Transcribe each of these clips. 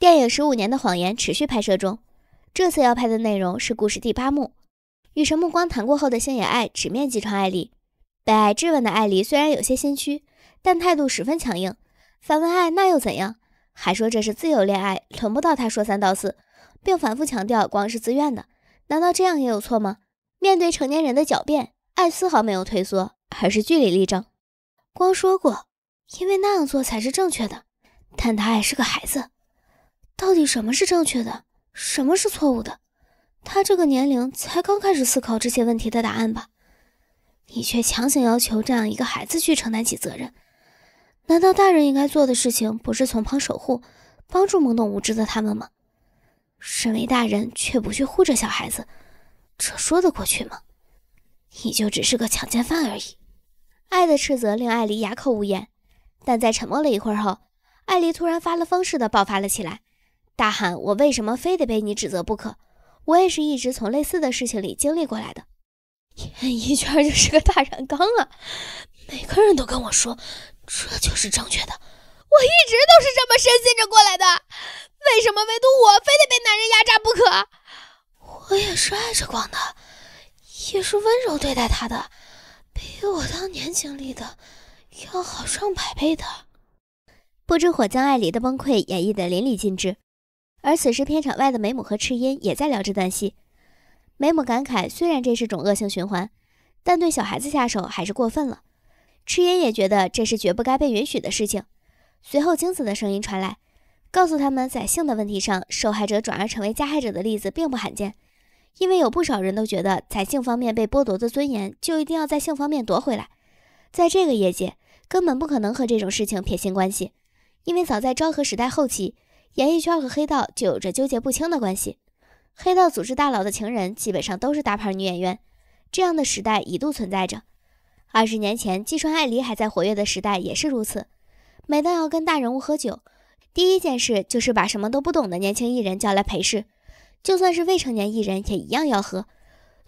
电影十五年的谎言持续拍摄中，这次要拍的内容是故事第八幕，与神木光谈过后的星野爱直面击穿艾莉，被爱质问的艾莉虽然有些心虚，但态度十分强硬，反问爱那又怎样？还说这是自由恋爱，轮不到他说三道四，并反复强调光是自愿的，难道这样也有错吗？面对成年人的狡辩，爱丝毫没有退缩，而是据理力争。光说过，因为那样做才是正确的，但他还是个孩子。到底什么是正确的，什么是错误的？他这个年龄才刚开始思考这些问题的答案吧？你却强行要求这样一个孩子去承担起责任，难道大人应该做的事情不是从旁守护、帮助懵懂无知的他们吗？身为大人却不去护着小孩子，这说得过去吗？你就只是个强奸犯而已！爱的斥责令艾丽哑口无言，但在沉默了一会儿后，艾丽突然发了疯似的爆发了起来。大喊：“我为什么非得被你指责不可？”我也是一直从类似的事情里经历过来的。演艺圈就是个大染缸啊！每个人都跟我说这就是正确的，我一直都是这么深信着过来的。为什么唯独我非得被男人压榨不可？我也是爱着光的，也是温柔对待他的，比我当年经历的要好上百倍的。不知火将爱里的崩溃演绎的淋漓尽致。而此时，片场外的梅母和赤音也在聊这段戏。梅母感慨：“虽然这是种恶性循环，但对小孩子下手还是过分了。”赤音也觉得这是绝不该被允许的事情。随后，精子的声音传来，告诉他们，在性的问题上，受害者转而成为加害者的例子并不罕见，因为有不少人都觉得，在性方面被剥夺的尊严，就一定要在性方面夺回来。在这个业界，根本不可能和这种事情撇清关系，因为早在昭和时代后期。演艺圈和黑道就有着纠结不清的关系，黑道组织大佬的情人基本上都是大牌女演员，这样的时代一度存在着。二十年前，季川爱梨还在活跃的时代也是如此。每当要跟大人物喝酒，第一件事就是把什么都不懂的年轻艺人叫来陪侍，就算是未成年艺人也一样要喝。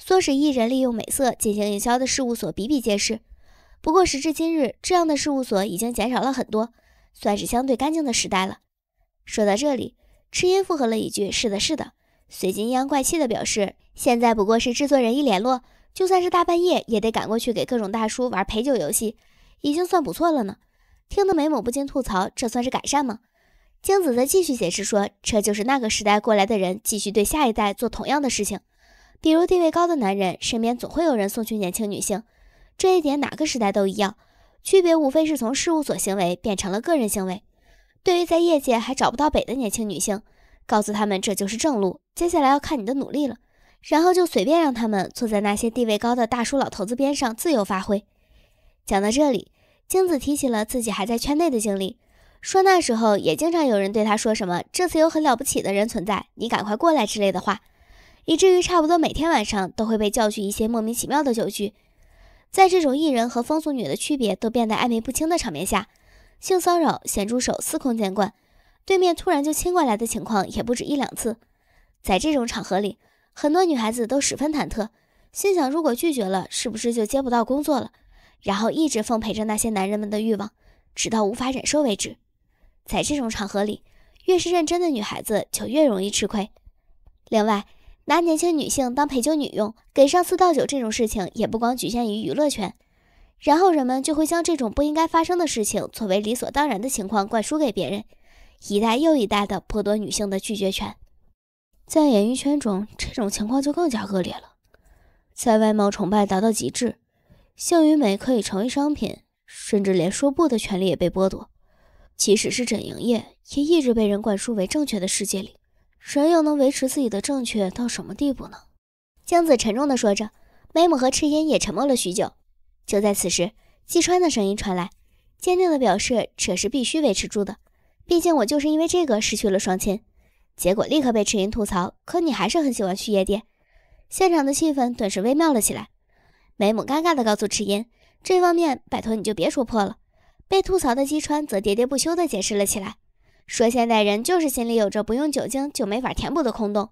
唆使艺人利用美色进行营销的事务所比比皆是。不过时至今日，这样的事务所已经减少了很多，算是相对干净的时代了。说到这里，赤音附和了一句：“是的，是的。”随即阴阳怪气的表示：“现在不过是制作人一联络，就算是大半夜也得赶过去给各种大叔玩陪酒游戏，已经算不错了呢。”听得美某不禁吐槽：“这算是改善吗？”京子则继续解释说：“这就是那个时代过来的人继续对下一代做同样的事情，比如地位高的男人身边总会有人送去年轻女性，这一点哪个时代都一样，区别无非是从事务所行为变成了个人行为。”对于在业界还找不到北的年轻女性，告诉他们这就是正路，接下来要看你的努力了。然后就随便让他们坐在那些地位高的大叔老头子边上自由发挥。讲到这里，晶子提起了自己还在圈内的经历，说那时候也经常有人对她说什么“这次有很了不起的人存在，你赶快过来”之类的话，以至于差不多每天晚上都会被叫去一些莫名其妙的酒局。在这种艺人和风俗女的区别都变得暧昧不清的场面下。性骚扰、咸猪手司空见惯，对面突然就亲过来的情况也不止一两次。在这种场合里，很多女孩子都十分忐忑，心想如果拒绝了，是不是就接不到工作了？然后一直奉陪着那些男人们的欲望，直到无法忍受为止。在这种场合里，越是认真的女孩子就越容易吃亏。另外，拿年轻女性当陪酒女用、给上司倒酒这种事情，也不光局限于娱乐圈。然后人们就会将这种不应该发生的事情作为理所当然的情况灌输给别人，一代又一代的剥夺女性的拒绝权。在演艺圈中，这种情况就更加恶劣了。在外貌崇拜达到极致，性与美可以成为商品，甚至连说不的权利也被剥夺。即使是整营业，也一直被人灌输为正确的世界里，人又能维持自己的正确到什么地步呢？江子沉重地说着，梅姆和赤音也沉默了许久。就在此时，纪川的声音传来，坚定的表示：“这是必须维持住的，毕竟我就是因为这个失去了双亲。”结果立刻被赤音吐槽：“可你还是很喜欢去夜店。”现场的气氛顿时微妙了起来。梅姆尴尬的告诉赤音：“这方面，拜托你就别说破了。”被吐槽的姬川则喋喋不休的解释了起来，说：“现代人就是心里有着不用酒精就没法填补的空洞，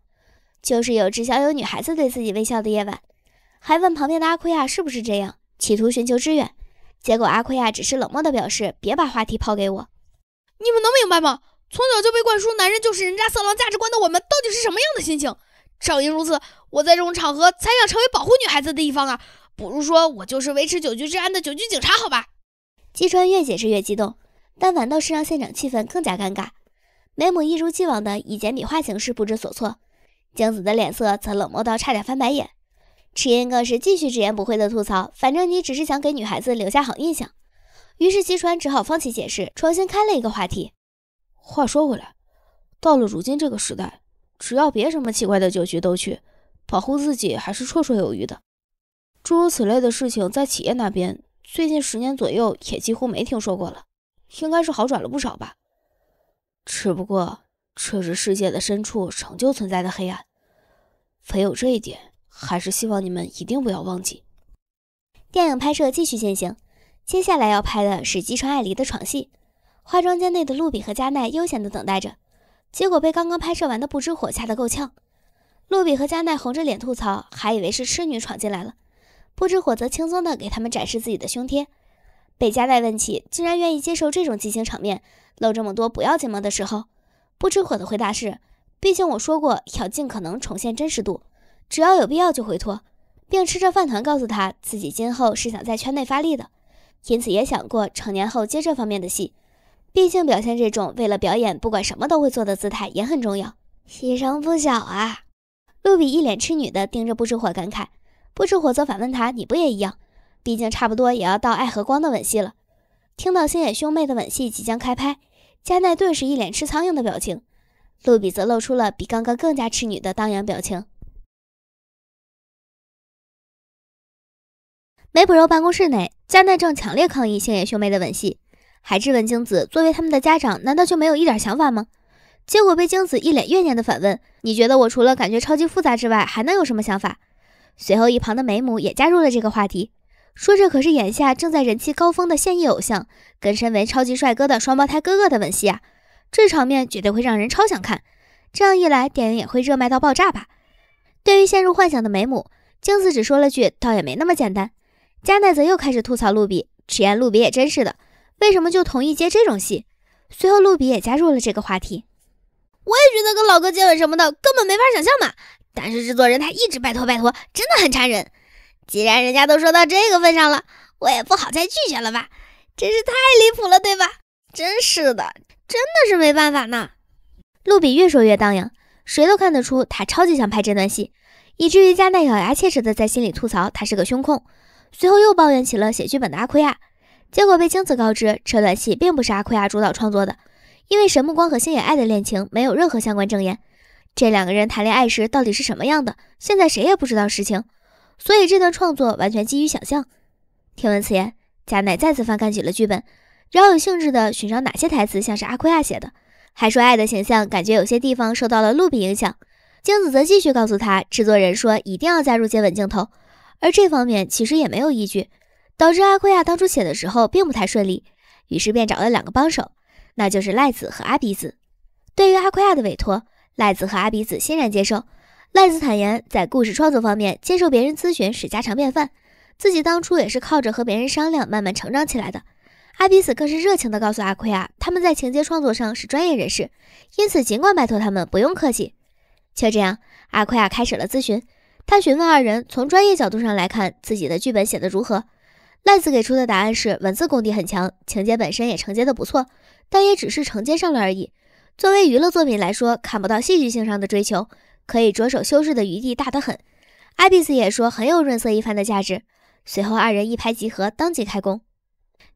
就是有只想有女孩子对自己微笑的夜晚。”还问旁边的阿奎亚是不是这样。企图寻求支援，结果阿奎亚只是冷漠地表示：“别把话题抛给我。”你们能明白吗？从小就被灌输男人就是人渣、色狼价值观的我们，到底是什么样的心情？正因如此，我在这种场合才想成为保护女孩子的一方啊！不如说我就是维持酒居治安的酒居警察，好吧？基川越解释越激动，但反倒是让现场气氛更加尴尬。梅母一如既往的以简笔画形式不知所措，江子的脸色则冷漠到差点翻白眼。迟言更是继续直言不讳的吐槽：“反正你只是想给女孩子留下好印象。”于是吉川只好放弃解释，重新开了一个话题。话说回来，到了如今这个时代，只要别什么奇怪的酒局都去，保护自己还是绰绰有余的。诸如此类的事情，在企业那边最近十年左右也几乎没听说过了，应该是好转了不少吧。只不过这是世界的深处仍旧存在的黑暗，唯有这一点。还是希望你们一定不要忘记，电影拍摄继续进行。接下来要拍的是吉川爱梨的闯戏。化妆间内的露比和加奈悠闲地等待着，结果被刚刚拍摄完的不知火吓得够呛。露比和加奈红着脸吐槽，还以为是痴女闯进来了。不知火则轻松地给他们展示自己的胸贴。被加奈问起，竟然愿意接受这种激情场面，露这么多不要紧吗的时候，不知火的回答是：毕竟我说过要尽可能重现真实度。只要有必要就会脱，并吃着饭团，告诉他自己今后是想在圈内发力的，因此也想过成年后接这方面的戏。毕竟表现这种为了表演不管什么都会做的姿态也很重要，牺牲不小啊！露比一脸痴女的盯着不知火感慨，不知火则反问他：“你不也一样？毕竟差不多也要到爱和光的吻戏了。”听到星野兄妹的吻戏即将开拍，加奈顿时一脸吃苍蝇的表情，露比则露出了比刚刚更加痴女的荡漾表情。梅普柔办公室内，加奈正强烈抗议星野兄妹的吻戏，还质问京子：“作为他们的家长，难道就没有一点想法吗？”结果被京子一脸怨念的反问：“你觉得我除了感觉超级复杂之外，还能有什么想法？”随后，一旁的梅母也加入了这个话题，说：“这可是眼下正在人气高峰的现役偶像，跟身为超级帅哥的双胞胎哥哥的吻戏啊，这场面绝对会让人超想看。这样一来，电影也会热卖到爆炸吧？”对于陷入幻想的梅母，京子只说了句：“倒也没那么简单。”加奈则又开始吐槽露比，直言露比也真是的，为什么就同意接这种戏？随后露比也加入了这个话题，我也觉得跟老哥接吻什么的根本没法想象嘛。但是制作人他一直拜托拜托，真的很缠人。既然人家都说到这个份上了，我也不好再拒绝了吧，真是太离谱了，对吧？真是的，真的是没办法呢。露比越说越荡漾，谁都看得出他超级想拍这段戏，以至于加奈咬牙切齿的在心里吐槽他是个胸控。随后又抱怨起了写剧本的阿奎亚，结果被京子告知，这段戏并不是阿奎亚主导创作的，因为神木光和星野爱的恋情没有任何相关证言，这两个人谈恋爱时到底是什么样的，现在谁也不知道实情，所以这段创作完全基于想象。听闻此言，加奈再次翻看起了剧本，饶有兴致的寻找哪些台词像是阿奎亚写的，还说爱的形象感觉有些地方受到了露比影响。京子则继续告诉他，制作人说一定要加入接吻镜头。而这方面其实也没有依据，导致阿奎亚当初写的时候并不太顺利，于是便找了两个帮手，那就是赖子和阿鼻子。对于阿奎亚的委托，赖子和阿鼻子欣然接受。赖子坦言，在故事创作方面接受别人咨询是家常便饭，自己当初也是靠着和别人商量慢慢成长起来的。阿鼻子更是热情地告诉阿奎亚，他们在情节创作上是专业人士，因此尽管拜托他们不用客气。就这样，阿奎亚开始了咨询。他询问二人，从专业角度上来看，自己的剧本写得如何？赖子给出的答案是文字功底很强，情节本身也承接得不错，但也只是承接上了而已。作为娱乐作品来说，看不到戏剧性上的追求，可以着手修饰的余地大得很。爱比斯也说很有润色一番的价值。随后二人一拍即合，当即开工。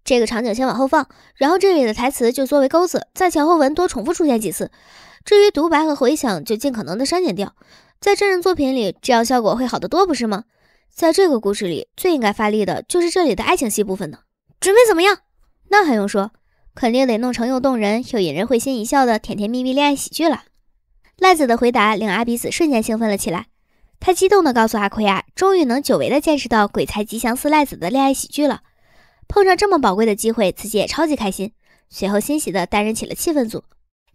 这个场景先往后放，然后这里的台词就作为钩子，在前后文多重复出现几次。至于独白和回响，就尽可能的删减掉。在真人作品里，这样效果会好得多，不是吗？在这个故事里，最应该发力的就是这里的爱情戏部分呢。准备怎么样？那还用说，肯定得弄成又动人又引人会心一笑的甜甜蜜蜜恋爱喜剧了。赖子的回答令阿比子瞬间兴奋了起来，他激动地告诉阿奎亚，终于能久违的见识到鬼才吉祥寺赖子的恋爱喜剧了。碰上这么宝贵的机会，自己也超级开心。随后欣喜地担任起了气氛组。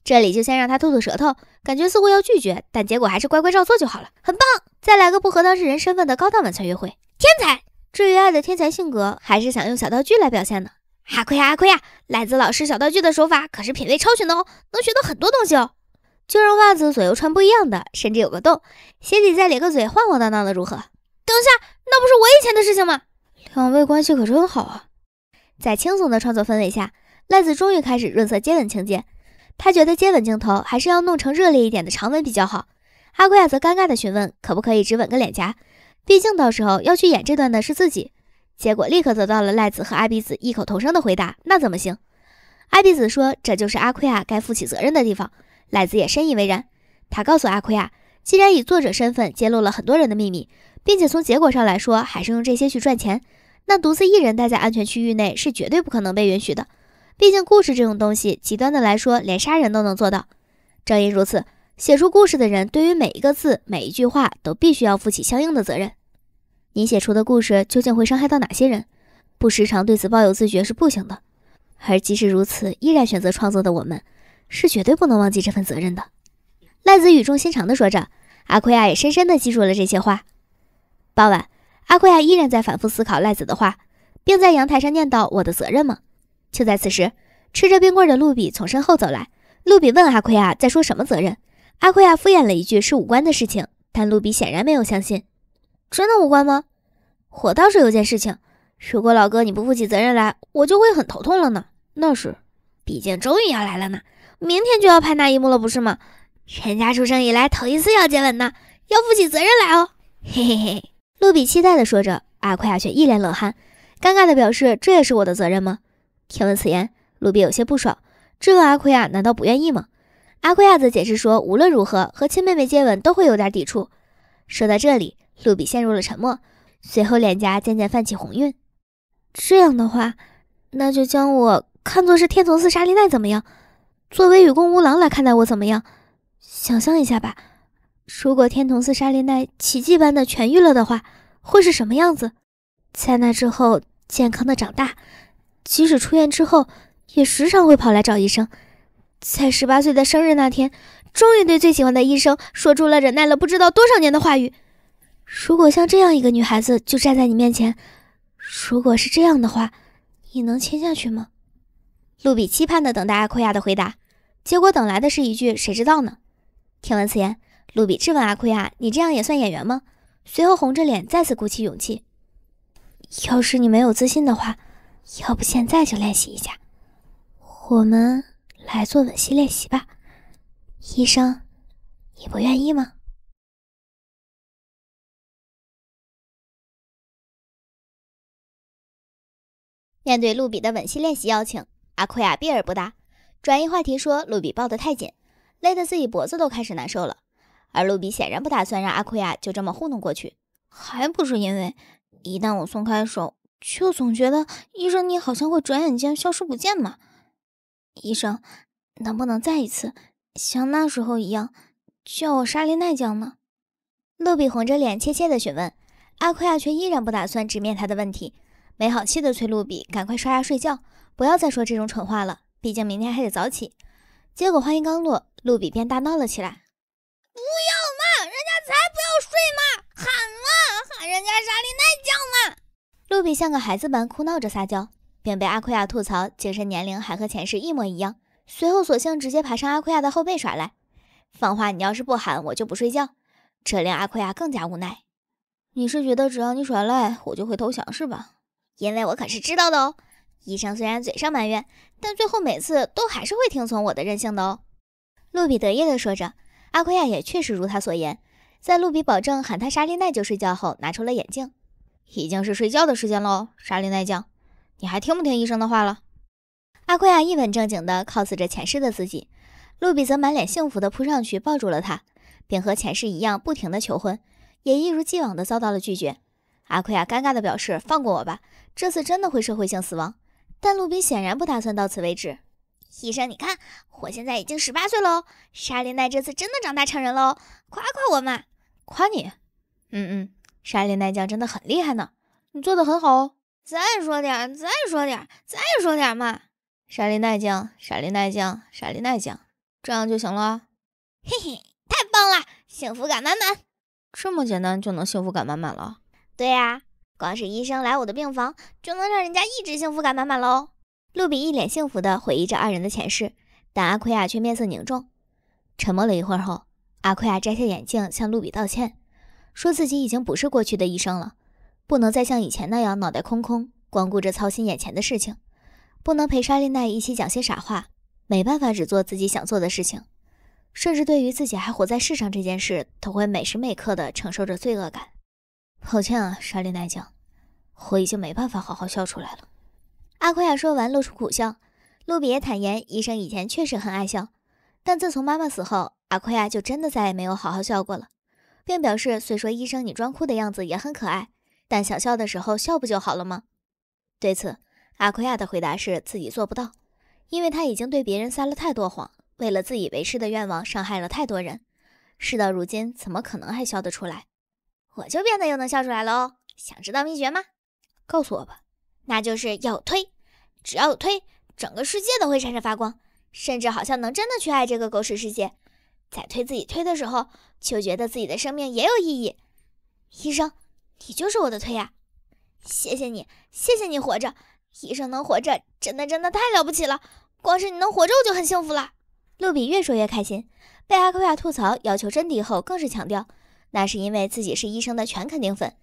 这里就先让他吐吐舌头，感觉似乎要拒绝，但结果还是乖乖照做就好了，很棒！再来个不合当事人身份的高档晚餐约会，天才，至于爱的天才性格，还是想用小道具来表现呢。阿奎呀阿奎呀，赖子老师小道具的手法可是品味超群的哦，能学到很多东西哦。就让袜子左右穿不一样的，甚至有个洞，鞋底再咧个嘴，晃晃荡荡的，如何？等下，那不是我以前的事情吗？两位关系可真好啊！在轻松的创作氛围下，赖子终于开始润色接吻情节。他觉得接吻镜头还是要弄成热烈一点的长吻比较好。阿奎亚则尴尬地询问，可不可以只吻个脸颊？毕竟到时候要去演这段的是自己。结果立刻得到了赖子和阿比子异口同声的回答：那怎么行？阿比子说，这就是阿奎亚该负起责任的地方。赖子也深以为然。他告诉阿奎亚，既然以作者身份揭露了很多人的秘密，并且从结果上来说还是用这些去赚钱，那独自一人待在安全区域内是绝对不可能被允许的。毕竟，故事这种东西，极端的来说，连杀人都能做到。正因如此，写出故事的人对于每一个字、每一句话，都必须要负起相应的责任。你写出的故事究竟会伤害到哪些人？不时常对此抱有自觉是不行的。而即使如此，依然选择创作的我们，是绝对不能忘记这份责任的。赖子语重心长地说着，阿奎亚也深深地记住了这些话。傍晚，阿奎亚依然在反复思考赖子的话，并在阳台上念叨：“我的责任吗？”就在此时，吃着冰棍的路比从身后走来。路比问阿奎亚在说什么责任。阿奎亚敷衍了一句是无关的事情，但路比显然没有相信。真的无关吗？我倒是有件事情，如果老哥你不负起责任来，我就会很头痛了呢。那是，毕竟终于要来了呢，明天就要拍那一幕了，不是吗？人家出生以来头一次要接吻呢，要负起责任来哦。嘿嘿嘿，路比期待的说着，阿奎亚却一脸冷汗，尴尬的表示这也是我的责任吗？听闻此言，露比有些不爽，质问阿奎亚难道不愿意吗？阿奎亚则解释说，无论如何和亲妹妹接吻都会有点抵触。说到这里，露比陷入了沉默，随后脸颊渐渐泛起红晕。这样的话，那就将我看作是天童寺沙利奈怎么样？作为与共无郎来看待我怎么样？想象一下吧，如果天童寺沙利奈奇迹般的痊愈了的话，会是什么样子？在那之后，健康的长大。即使出院之后，也时常会跑来找医生。在十八岁的生日那天，终于对最喜欢的医生说出了忍耐了不知道多少年的话语。如果像这样一个女孩子就站在你面前，如果是这样的话，你能亲下去吗？路比期盼地等待阿奎亚的回答，结果等来的是一句“谁知道呢”。听闻此言，路比质问阿奎亚：“你这样也算演员吗？”随后红着脸再次鼓起勇气：“要是你没有自信的话。”要不现在就练习一下，我们来做吻戏练习吧。医生，你不愿意吗？面对露比的吻戏练习邀请，阿奎娅避而不答，转移话题说露比抱得太紧，勒得自己脖子都开始难受了。而露比显然不打算让阿奎娅就这么糊弄过去，还不是因为一旦我松开手。就总觉得医生你好像会转眼间消失不见嘛，医生，能不能再一次像那时候一样叫我沙利奈酱呢？露比红着脸怯怯的询问，阿奎亚却依然不打算直面他的问题，没好气的催露比赶快刷牙睡觉，不要再说这种蠢话了，毕竟明天还得早起。结果话音刚落，露比便大闹了起来，不要嘛，人家才不要睡嘛，喊嘛喊，人家沙利奈酱嘛。露比像个孩子般哭闹着撒娇，并被阿奎亚吐槽精神年龄还和前世一模一样。随后，索性直接爬上阿奎亚的后背耍赖，放话：“你要是不喊，我就不睡觉。”这令阿奎亚更加无奈。“你是觉得只要你耍赖，我就会投降是吧？因为我可是知道的哦。医生虽然嘴上埋怨，但最后每次都还是会听从我的任性的哦。”露比得意地说着。阿奎亚也确实如他所言，在露比保证喊他莎莉奈就睡觉后，拿出了眼镜。已经是睡觉的时间喽，莎琳奈酱，你还听不听医生的话了？阿奎亚一本正经地 cos 着前世的自己，路比则满脸幸福地扑上去抱住了他，并和前世一样不停地求婚，也一如既往地遭到了拒绝。阿奎亚尴尬地表示：“放过我吧，这次真的会社会性死亡。”但路比显然不打算到此为止。医生，你看，我现在已经十八岁喽，莎琳奈这次真的长大成人喽，夸夸我嘛？夸你？嗯嗯。莎莉奈酱真的很厉害呢，你做的很好哦。再说点，再说点，再说点嘛！莎莉奈酱，莎莉奈酱，莎莉奈酱，这样就行了。嘿嘿，太棒了，幸福感满满。这么简单就能幸福感满满了？对呀，光是医生来我的病房就能让人家一直幸福感满满喽。露比一脸幸福的回忆着二人的前世，但阿奎亚却面色凝重。沉默了一会儿后，阿奎亚摘下眼镜向露比道歉。说自己已经不是过去的医生了，不能再像以前那样脑袋空空，光顾着操心眼前的事情，不能陪莎莉奈一起讲些傻话，没办法只做自己想做的事情，甚至对于自己还活在世上这件事，都会每时每刻的承受着罪恶感。抱歉啊，莎莉奈讲，我已经没办法好好笑出来了。阿奎亚说完，露出苦笑。露比也坦言，医生以前确实很爱笑，但自从妈妈死后，阿奎亚就真的再也没有好好笑过了。便表示，虽说医生你装哭的样子也很可爱，但想笑的时候笑不就好了吗？对此，阿奎亚的回答是自己做不到，因为他已经对别人撒了太多谎，为了自以为是的愿望伤害了太多人。事到如今，怎么可能还笑得出来？我就变得又能笑出来了哦！想知道秘诀吗？告诉我吧，那就是要推，只要有推，整个世界都会闪闪发光，甚至好像能真的去爱这个狗屎世界。在推自己推的时候，就觉得自己的生命也有意义。医生，你就是我的推呀！谢谢你，谢谢你活着。医生能活着，真的真的太了不起了。光是你能活着，我就很幸福了。露比越说越开心，被阿克亚吐槽要求真谛后，更是强调那是因为自己是医生的全肯定粉，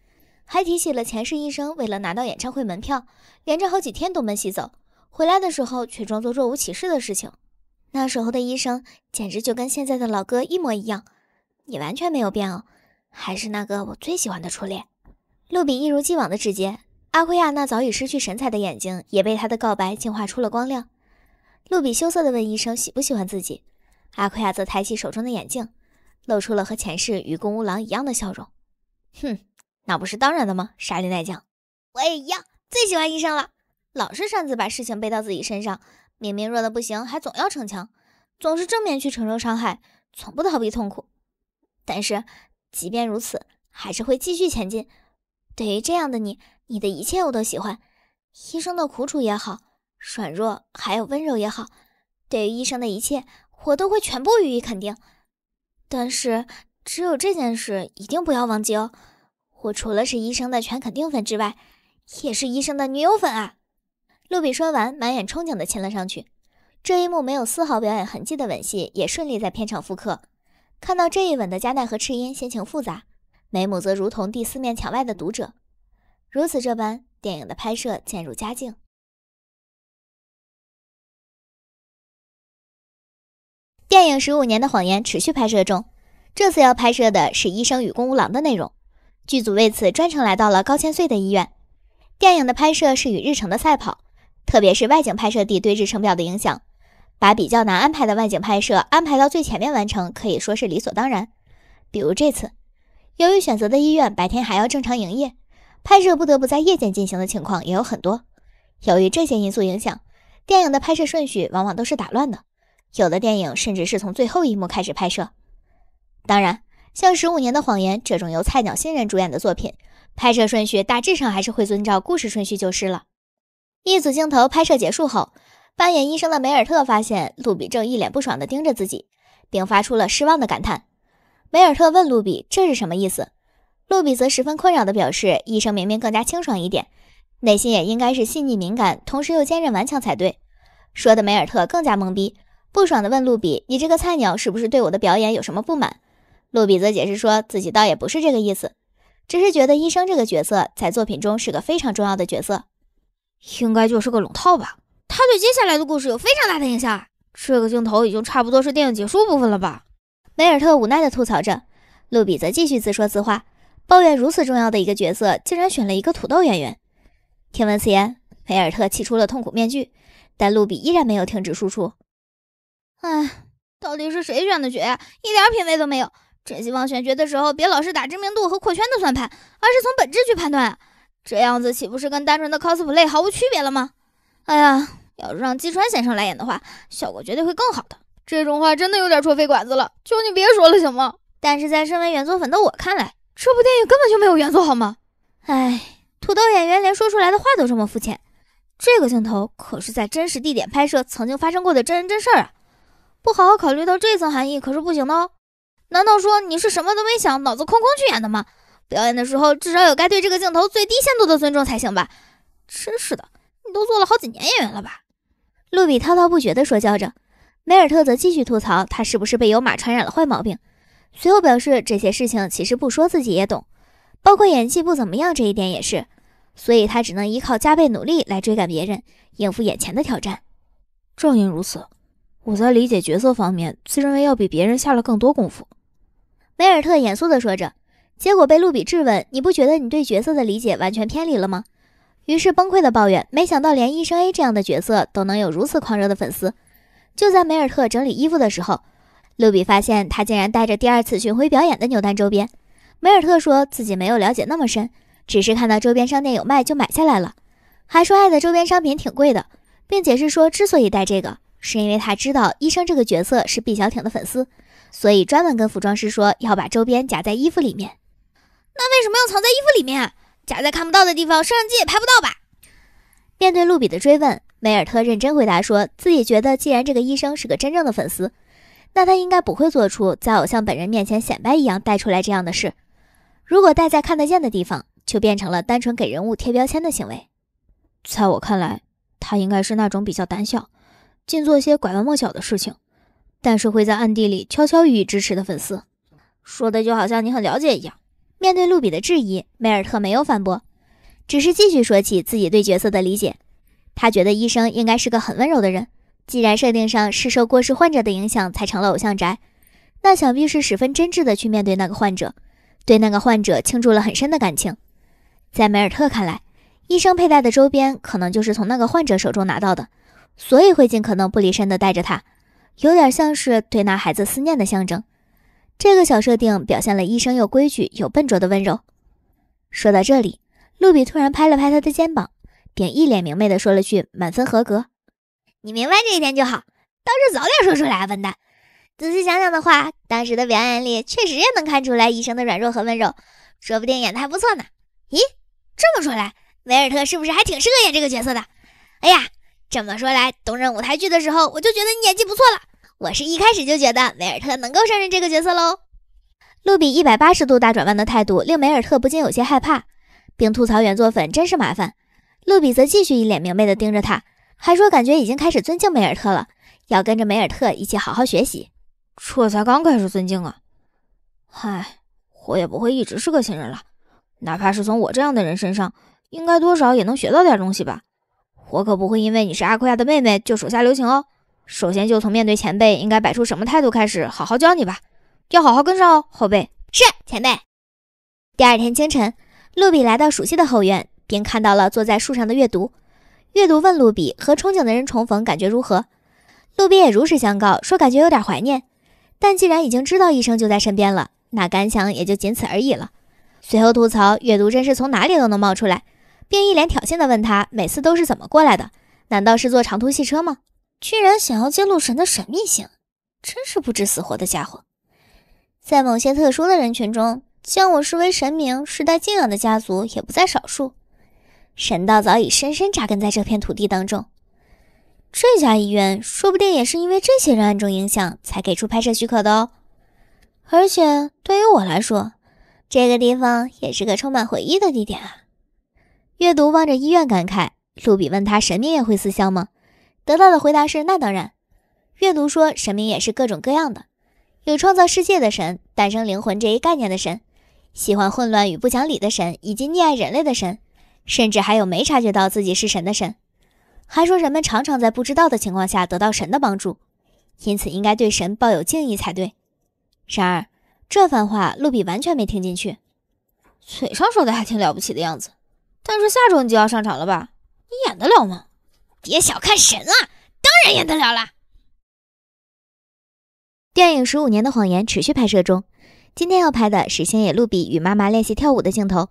还提起了前世医生为了拿到演唱会门票，连着好几天都没洗澡，回来的时候却装作若无其事的事情。那时候的医生简直就跟现在的老哥一模一样，你完全没有变哦，还是那个我最喜欢的初恋。路比一如既往的直接，阿奎亚那早已失去神采的眼睛也被他的告白净化出了光亮。路比羞涩的问医生喜不喜欢自己，阿奎亚则抬起手中的眼镜，露出了和前世与公务郎一样的笑容。哼，那不是当然的吗？沙利奈酱，我也一样最喜欢医生了，老是擅自把事情背到自己身上。明明弱的不行，还总要逞强，总是正面去承受伤害，从不逃避痛苦。但是，即便如此，还是会继续前进。对于这样的你，你的一切我都喜欢。医生的苦楚也好，软弱还有温柔也好，对于医生的一切，我都会全部予以肯定。但是，只有这件事一定不要忘记哦。我除了是医生的全肯定粉之外，也是医生的女友粉啊。露比说完，满眼憧憬地亲了上去。这一幕没有丝毫表演痕迹的吻戏，也顺利在片场复刻。看到这一吻的加奈和赤音心情复杂，梅母则如同第四面墙外的读者。如此这般，电影的拍摄渐入佳境。电影《十五年的谎言》持续拍摄中，这次要拍摄的是医生与公务郎的内容。剧组为此专程来到了高千穗的医院。电影的拍摄是与日程的赛跑。特别是外景拍摄地对日程表的影响，把比较难安排的外景拍摄安排到最前面完成，可以说是理所当然。比如这次，由于选择的医院白天还要正常营业，拍摄不得不在夜间进行的情况也有很多。由于这些因素影响，电影的拍摄顺序往往都是打乱的，有的电影甚至是从最后一幕开始拍摄。当然，像《十五年的谎言》这种由菜鸟新人主演的作品，拍摄顺序大致上还是会遵照故事顺序就是了。一组镜头拍摄结束后，扮演医生的梅尔特发现路比正一脸不爽地盯着自己，并发出了失望的感叹。梅尔特问路比这是什么意思，路比则十分困扰地表示，医生明明更加清爽一点，内心也应该是细腻敏感，同时又坚韧顽强才对。说的梅尔特更加懵逼，不爽地问路比你这个菜鸟是不是对我的表演有什么不满？路比则解释说自己倒也不是这个意思，只是觉得医生这个角色在作品中是个非常重要的角色。应该就是个龙套吧？他对接下来的故事有非常大的影响。这个镜头已经差不多是电影结束部分了吧？梅尔特无奈地吐槽着，露比则继续自说自话，抱怨如此重要的一个角色竟然选了一个土豆演员。听闻此言，梅尔特气出了痛苦面具，但露比依然没有停止输出。唉，到底是谁选的角啊？一点品味都没有！真希望选角的时候别老是打知名度和扩圈的算盘，而是从本质去判断。这样子岂不是跟单纯的 cosplay 毫无区别了吗？哎呀，要是让姬川先生来演的话，效果绝对会更好的。这种话真的有点戳肺管子了，求你别说了行吗？但是在身为原作粉的我看来，这部电影根本就没有原作好吗？哎，土豆演员连说出来的话都这么肤浅。这个镜头可是在真实地点拍摄，曾经发生过的真人真事儿啊！不好好考虑到这层含义可是不行的哦。难道说你是什么都没想，脑子空空去演的吗？表演的时候，至少有该对这个镜头最低限度的尊重才行吧？真是的，你都做了好几年演员了吧？露比滔滔不绝地说笑着，梅尔特则继续吐槽他是不是被有马传染了坏毛病。随后表示这些事情其实不说自己也懂，包括演技不怎么样这一点也是，所以他只能依靠加倍努力来追赶别人，应付眼前的挑战。正因如此，我在理解角色方面自认为要比别人下了更多功夫。梅尔特严肃地说着。结果被露比质问：“你不觉得你对角色的理解完全偏离了吗？”于是崩溃的抱怨：“没想到连医生 A 这样的角色都能有如此狂热的粉丝。”就在梅尔特整理衣服的时候，露比发现他竟然带着第二次巡回表演的扭蛋周边。梅尔特说自己没有了解那么深，只是看到周边商店有卖就买下来了，还说爱的周边商品挺贵的，并解释说之所以带这个，是因为他知道医生这个角色是毕小挺的粉丝，所以专门跟服装师说要把周边夹在衣服里面。那为什么要藏在衣服里面，夹在看不到的地方，摄像机也拍不到吧？面对露比的追问，梅尔特认真回答说：“自己觉得，既然这个医生是个真正的粉丝，那他应该不会做出在偶像本人面前显摆一样带出来这样的事。如果带在看得见的地方，就变成了单纯给人物贴标签的行为。在我看来，他应该是那种比较胆小，尽做些拐弯抹角的事情，但是会在暗地里悄悄予以支持的粉丝。”说的就好像你很了解一样。面对路比的质疑，梅尔特没有反驳，只是继续说起自己对角色的理解。他觉得医生应该是个很温柔的人，既然设定上是受过世患者的影响才成了偶像宅，那想必是十分真挚的去面对那个患者，对那个患者倾注了很深的感情。在梅尔特看来，医生佩戴的周边可能就是从那个患者手中拿到的，所以会尽可能不离身的带着他，有点像是对那孩子思念的象征。这个小设定表现了医生又规矩又笨拙的温柔。说到这里，露比突然拍了拍他的肩膀，并一脸明媚的说了句：“满分合格。”你明白这一点就好，倒是早点说出来，啊，笨蛋。仔细想想的话，当时的表演里确实也能看出来医生的软弱和温柔，说不定演的还不错呢。咦，这么说来，维尔特是不是还挺适合演这个角色的？哎呀，这么说来，东人舞台剧的时候我就觉得你演技不错了。我是一开始就觉得梅尔特能够胜任这个角色喽。露比一百八十度大转弯的态度令梅尔特不禁有些害怕，并吐槽原作粉真是麻烦。露比则继续一脸明媚的盯着他，还说感觉已经开始尊敬梅尔特了，要跟着梅尔特一起好好学习。这才刚开始尊敬啊！嗨，我也不会一直是个新人了，哪怕是从我这样的人身上，应该多少也能学到点东西吧？我可不会因为你是阿库亚的妹妹就手下留情哦。首先就从面对前辈应该摆出什么态度开始，好好教你吧，要好好跟上哦，后辈。是前辈。第二天清晨，路比来到熟悉的后院，并看到了坐在树上的阅读。阅读问路比和憧憬的人重逢感觉如何？路比也如实相告，说感觉有点怀念，但既然已经知道医生就在身边了，那感想也就仅此而已了。随后吐槽阅读真是从哪里都能冒出来，并一脸挑衅的问他每次都是怎么过来的？难道是坐长途汽车吗？居然想要揭露神的神秘性，真是不知死活的家伙！在某些特殊的人群中，将我视为神明、世代敬仰的家族也不在少数。神道早已深深扎根在这片土地当中。这家医院说不定也是因为这些人暗中影响，才给出拍摄许可的哦。而且对于我来说，这个地方也是个充满回忆的地点啊。阅读望着医院感慨，露比问他：“神明也会思乡吗？”得到的回答是：那当然。阅读说，神明也是各种各样的，有创造世界的神、诞生灵魂这一概念的神，喜欢混乱与不讲理的神，以及溺爱人类的神，甚至还有没察觉到自己是神的神。还说人们常常在不知道的情况下得到神的帮助，因此应该对神抱有敬意才对。然而，这番话露比完全没听进去，嘴上说的还挺了不起的样子。但是下周你就要上场了吧？你演得了吗？别小看神啊，当然演得了了。电影《十五年的谎言》持续拍摄中，今天要拍的是星野露比与妈妈练习跳舞的镜头。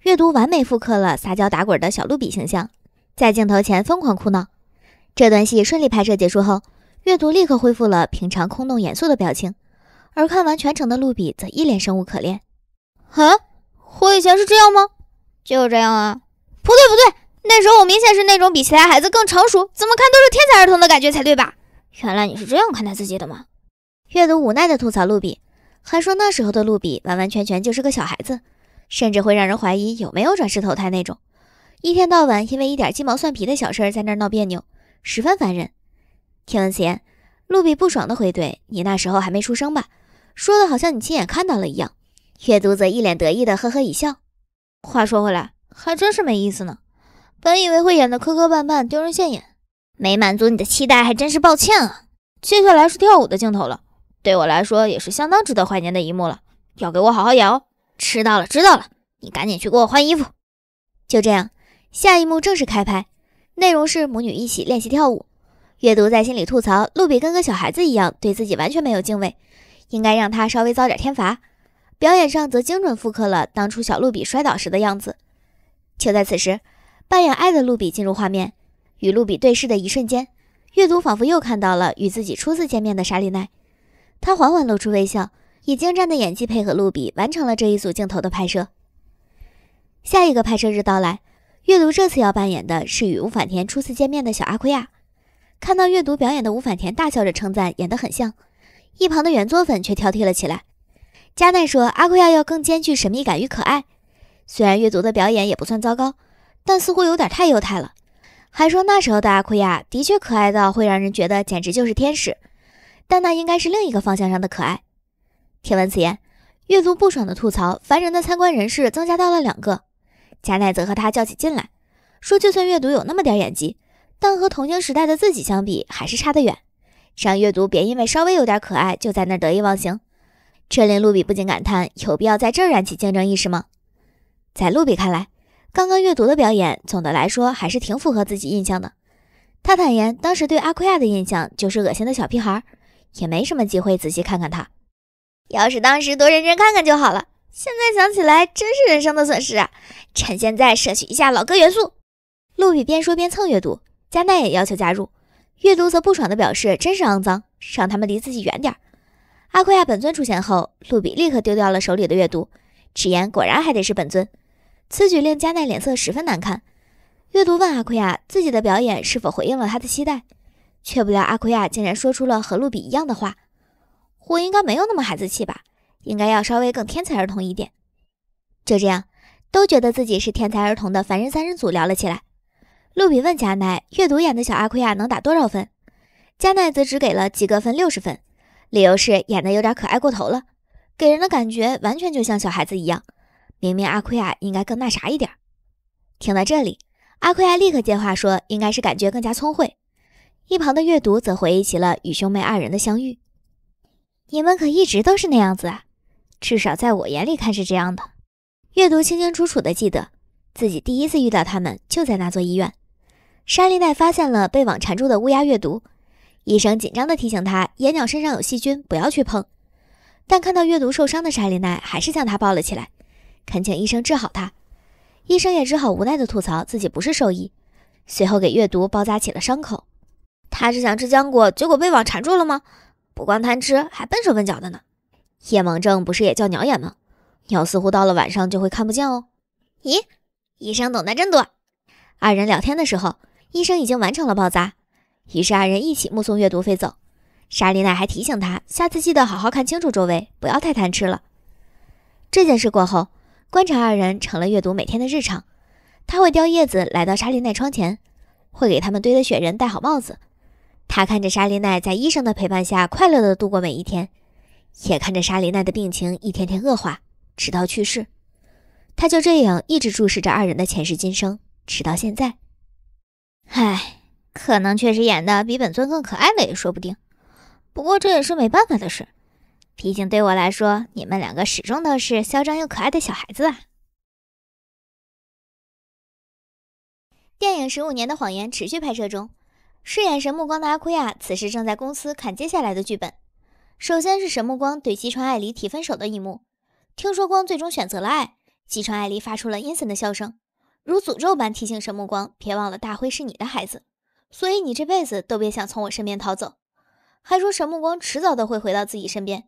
阅读完美复刻了撒娇打滚的小露比形象，在镜头前疯狂哭闹。这段戏顺利拍摄结束后，阅读立刻恢复了平常空洞严肃的表情，而看完全程的露比则一脸生无可恋。啊，我以前是这样吗？就这样啊？不对，不对。那时候我明显是那种比其他孩子更成熟，怎么看都是天才儿童的感觉才对吧？原来你是这样看待自己的吗？阅读无奈的吐槽露比，还说那时候的露比完完全全就是个小孩子，甚至会让人怀疑有没有转世投胎那种，一天到晚因为一点鸡毛蒜皮的小事儿在那儿闹别扭，十分烦人。听闻此言，露比不爽的回怼：“你那时候还没出生吧？说的好像你亲眼看到了一样。”阅读则一脸得意的呵呵一笑。话说回来，还真是没意思呢。本以为会演得磕磕绊绊、丢人现眼，没满足你的期待，还真是抱歉啊！接下来是跳舞的镜头了，对我来说也是相当值得怀念的一幕了。要给我好好演哦！知道了，知道了，你赶紧去给我换衣服。就这样，下一幕正式开拍，内容是母女一起练习跳舞。阅读在心里吐槽：露比跟个小孩子一样，对自己完全没有敬畏，应该让他稍微遭点天罚。表演上则精准复刻了当初小露比摔倒时的样子。就在此时。扮演爱的露比进入画面，与露比对视的一瞬间，阅读仿佛又看到了与自己初次见面的莎莉奈。他缓缓露出微笑，以精湛的演技配合露比，完成了这一组镜头的拍摄。下一个拍摄日到来，阅读这次要扮演的是与吴反田初次见面的小阿奎亚。看到阅读表演的吴反田大笑着称赞：“演得很像。”一旁的原作粉却挑剔了起来。加奈说：“阿奎亚要更兼具神秘感与可爱。”虽然阅读的表演也不算糟糕。但似乎有点太幼态了，还说那时候的阿库亚的确可爱到会让人觉得简直就是天使，但那应该是另一个方向上的可爱。听闻此言，阅读不爽的吐槽，烦人的参观人士增加到了两个。加奈则和他较起劲来，说就算阅读有那么点演技，但和童龄时代的自己相比还是差得远，让阅读别因为稍微有点可爱就在那得意忘形。这令露比不禁感叹：有必要在这燃起竞争意识吗？在露比看来。刚刚阅读的表演，总的来说还是挺符合自己印象的。他坦言，当时对阿奎亚的印象就是恶心的小屁孩，也没什么机会仔细看看他。要是当时多认真看看就好了，现在想起来真是人生的损失啊！趁现在摄取一下老哥元素。路比边说边蹭阅读，加奈也要求加入，阅读则不爽的表示：“真是肮脏，让他们离自己远点儿。”阿奎亚本尊出现后，路比立刻丢掉了手里的阅读，直言：“果然还得是本尊。”此举令加奈脸色十分难看。阅读问阿奎亚自己的表演是否回应了他的期待，却不料阿奎亚竟然说出了和露比一样的话：“我应该没有那么孩子气吧，应该要稍微更天才儿童一点。”就这样，都觉得自己是天才儿童的凡人三人组聊了起来。露比问加奈阅读演的小阿奎亚能打多少分，加奈则只给了及格分六十分，理由是演的有点可爱过头了，给人的感觉完全就像小孩子一样。明明阿奎亚应该更那啥一点。听到这里，阿奎亚立刻接话说：“应该是感觉更加聪慧。”一旁的阅读则回忆起了与兄妹二人的相遇：“你们可一直都是那样子啊，至少在我眼里看是这样的。”阅读清清楚楚地记得，自己第一次遇到他们就在那座医院。莎莉奈发现了被网缠住的乌鸦阅读，医生紧张地提醒他：“野鸟身上有细菌，不要去碰。”但看到阅读受伤的莎莉奈，还是将他抱了起来。恳请医生治好他，医生也只好无奈的吐槽自己不是兽医，随后给阅读包扎起了伤口。他是想吃浆果，结果被网缠住了吗？不光贪吃，还笨手笨脚的呢。夜盲症不是也叫鸟眼吗？鸟似乎到了晚上就会看不见哦。咦，医生懂得真多。二人聊天的时候，医生已经完成了包扎，于是二人一起目送阅读飞走。莎莉娜还提醒他，下次记得好好看清楚周围，不要太贪吃了。这件事过后。观察二人成了阅读每天的日常。他会叼叶子来到莎莉奈窗前，会给他们堆的雪人戴好帽子。他看着莎莉奈在医生的陪伴下快乐地度过每一天，也看着莎莉奈的病情一天天恶化，直到去世。他就这样一直注视着二人的前世今生，直到现在。唉，可能确实演的比本尊更可爱了也说不定。不过这也是没办法的事。毕竟对我来说，你们两个始终都是嚣张又可爱的小孩子啊！电影《十五年的谎言》持续拍摄中，饰演神木光的阿库亚此时正在公司看接下来的剧本。首先是神木光对吉川爱梨提分手的一幕。听说光最终选择了爱，吉川爱梨发出了阴森的笑声，如诅咒般提醒神木光：别忘了大辉是你的孩子，所以你这辈子都别想从我身边逃走。还说神木光迟早都会回到自己身边。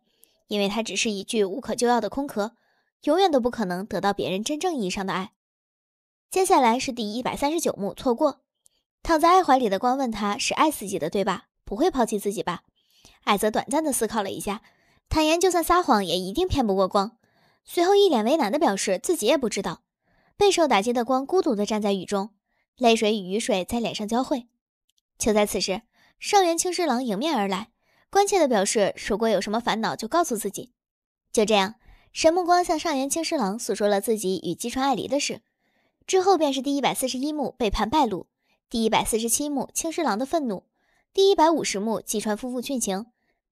因为他只是一具无可救药的空壳，永远都不可能得到别人真正意义上的爱。接下来是第一百三十九幕，错过。躺在爱怀里的光问他是爱自己的对吧？不会抛弃自己吧？艾泽短暂的思考了一下，坦言就算撒谎也一定骗不过光。随后一脸为难的表示自己也不知道。备受打击的光孤独的站在雨中，泪水与雨水在脸上交汇。就在此时，上元青狮郎迎面而来。关切地表示：“如果有什么烦恼就告诉自己。”就这样，神木光向上原青狮郎诉说了自己与姬川爱梨的事。之后便是第一百四十一幕背叛败露，第一百四十七幕青狮郎的愤怒，第一百五十幕击川夫妇殉情，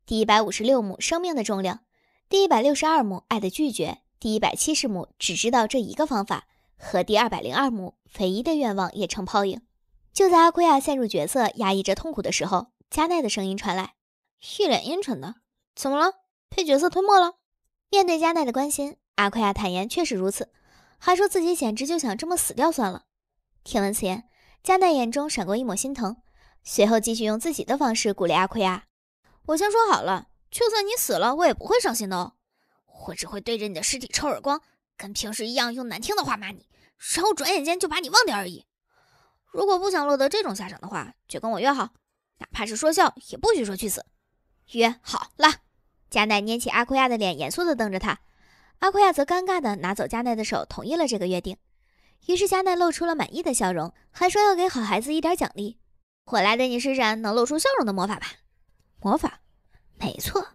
第一百五十六幕生命的重量，第一百六十二幕爱的拒绝，第一百七十幕只知道这一个方法，和第二百零二幕唯一的愿望也成泡影。就在阿奎亚陷入角色、压抑着痛苦的时候，加奈的声音传来。一脸阴沉的，怎么了？被角色吞没了？面对加奈的关心，阿奎亚坦言确实如此，还说自己简直就想这么死掉算了。听闻此言，加奈眼中闪过一抹心疼，随后继续用自己的方式鼓励阿奎亚：“我先说好了，就算你死了，我也不会伤心的哦，我只会对着你的尸体抽耳光，跟平时一样用难听的话骂你，然后转眼间就把你忘掉而已。如果不想落得这种下场的话，就跟我约好，哪怕是说笑，也不许说去死。”约好了，加奈捏起阿库亚的脸，严肃地瞪着他。阿库亚则尴尬地拿走加奈的手，同意了这个约定。于是加奈露出了满意的笑容，还说要给好孩子一点奖励。我来对你施展能露出笑容的魔法吧。魔法？没错，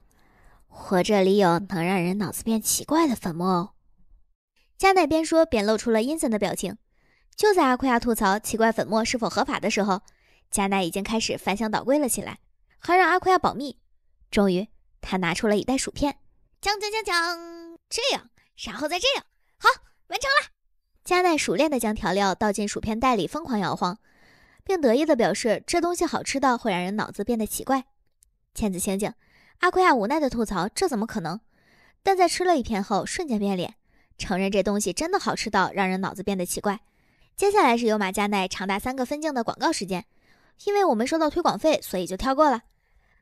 我这里有能让人脑子变奇怪的粉末哦。加奈边说边露出了阴森的表情。就在阿库亚吐槽奇怪粉末是否合法的时候，加奈已经开始翻箱倒柜了起来，还让阿库亚保密。终于，他拿出了一袋薯片，将将将将，这样，然后再这样，好，完成了。加奈熟练地将调料倒进薯片袋里，疯狂摇晃，并得意地表示这东西好吃到会让人脑子变得奇怪。千子刑警，阿奎亚无奈地吐槽这怎么可能，但在吃了一片后瞬间变脸，承认这东西真的好吃到让人脑子变得奇怪。接下来是尤马加奈长达三个分镜的广告时间，因为我没收到推广费，所以就跳过了。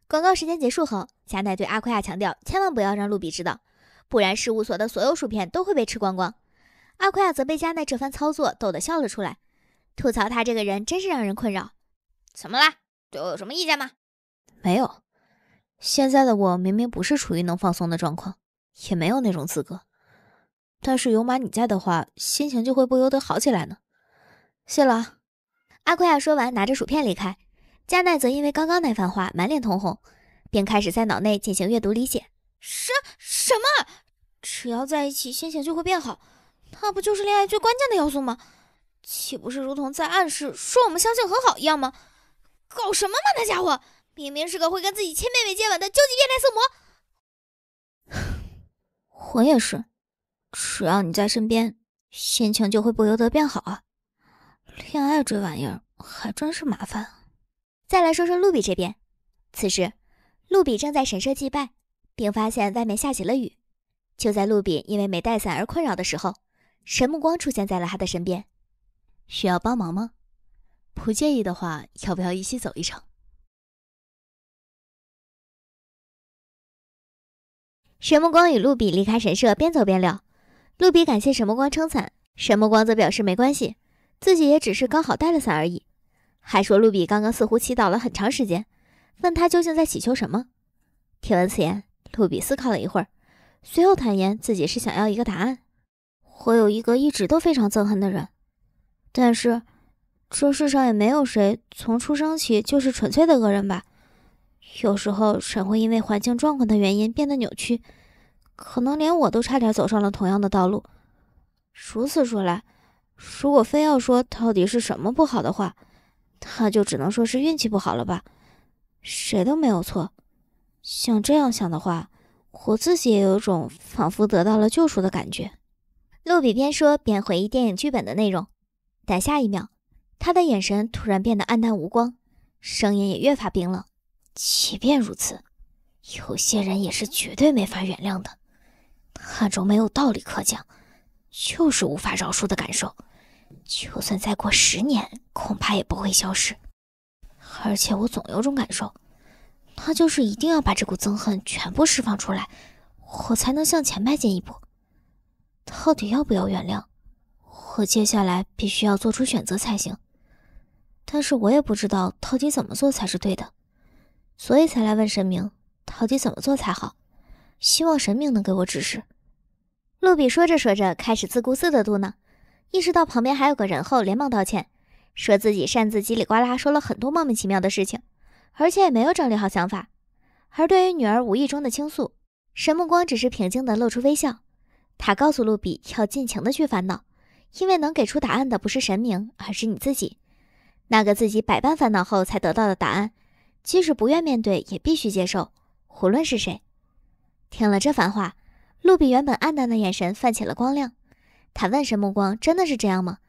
广告时间结束后，加奈对阿奎亚强调：“千万不要让露比知道，不然事务所的所有薯片都会被吃光光。”阿奎亚则被加奈这番操作逗得笑了出来，吐槽他这个人真是让人困扰。怎么啦？对我有什么意见吗？没有。现在的我明明不是处于能放松的状况，也没有那种资格。但是有马你在的话，心情就会不由得好起来呢。谢了。阿奎亚说完，拿着薯片离开。加奈则因为刚刚那番话满脸通红，便开始在脑内进行阅读理解。什什么？只要在一起，心情就会变好，那不就是恋爱最关键的要素吗？岂不是如同在暗示说我们相信很好一样吗？搞什么嘛！那家伙明明是个会跟自己亲妹妹接吻的究极变态色魔。我也是，只要你在身边，心情就会不由得变好啊。恋爱这玩意儿还真是麻烦。再来说说路比这边。此时，路比正在神社祭拜，并发现外面下起了雨。就在路比因为没带伞而困扰的时候，神木光出现在了他的身边。需要帮忙吗？不介意的话，要不要一起走一程？神木光与路比离开神社，边走边聊。路比感谢神木光撑伞，神木光则表示没关系，自己也只是刚好带了伞而已。还说，露比刚刚似乎祈祷了很长时间，问他究竟在祈求什么。听了此言，露比思考了一会儿，随后坦言自己是想要一个答案。我有一个一直都非常憎恨的人，但是这世上也没有谁从出生起就是纯粹的恶人吧？有时候神会因为环境状况的原因变得扭曲，可能连我都差点走上了同样的道路。如此说来，如果非要说到底是什么不好的话，他就只能说是运气不好了吧，谁都没有错。像这样想的话，我自己也有种仿佛得到了救赎的感觉。露比边说边回忆电影剧本的内容，但下一秒，他的眼神突然变得暗淡无光，声音也越发冰冷。即便如此，有些人也是绝对没法原谅的。那种没有道理可讲，就是无法饶恕的感受。就算再过十年，恐怕也不会消失。而且我总有种感受，他就是一定要把这股憎恨全部释放出来，我才能向前迈进一步。到底要不要原谅？我接下来必须要做出选择才行。但是我也不知道到底怎么做才是对的，所以才来问神明，到底怎么做才好？希望神明能给我指示。露比说着说着，开始自顾自的嘟囔。意识到旁边还有个人后，连忙道歉，说自己擅自叽里呱啦说了很多莫名其妙的事情，而且也没有整理好想法。而对于女儿无意中的倾诉，神目光只是平静地露出微笑。他告诉露比，要尽情地去烦恼，因为能给出答案的不是神明，而是你自己。那个自己百般烦恼后才得到的答案，即使不愿面对，也必须接受。无论是谁，听了这番话，露比原本暗淡的眼神泛起了光亮。他问神目光：“真的是这样吗？”